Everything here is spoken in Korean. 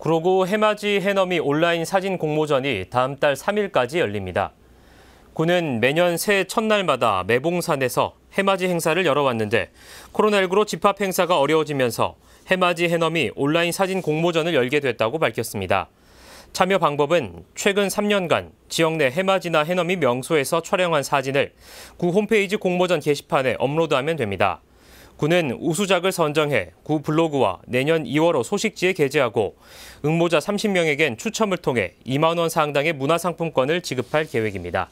그러고 해맞이 해넘이 온라인 사진 공모전이 다음 달 3일까지 열립니다. 구는 매년 새해 첫날마다 매봉산에서 해맞이 행사를 열어왔는데 코로나19로 집합 행사가 어려워지면서 해맞이 해넘이 온라인 사진 공모전을 열게 됐다고 밝혔습니다. 참여 방법은 최근 3년간 지역 내 해맞이나 해넘이 명소에서 촬영한 사진을 구 홈페이지 공모전 게시판에 업로드하면 됩니다. 군은 우수작을 선정해 구 블로그와 내년 2월호 소식지에 게재하고 응모자 30명에겐 추첨을 통해 2만 원 상당의 문화상품권을 지급할 계획입니다.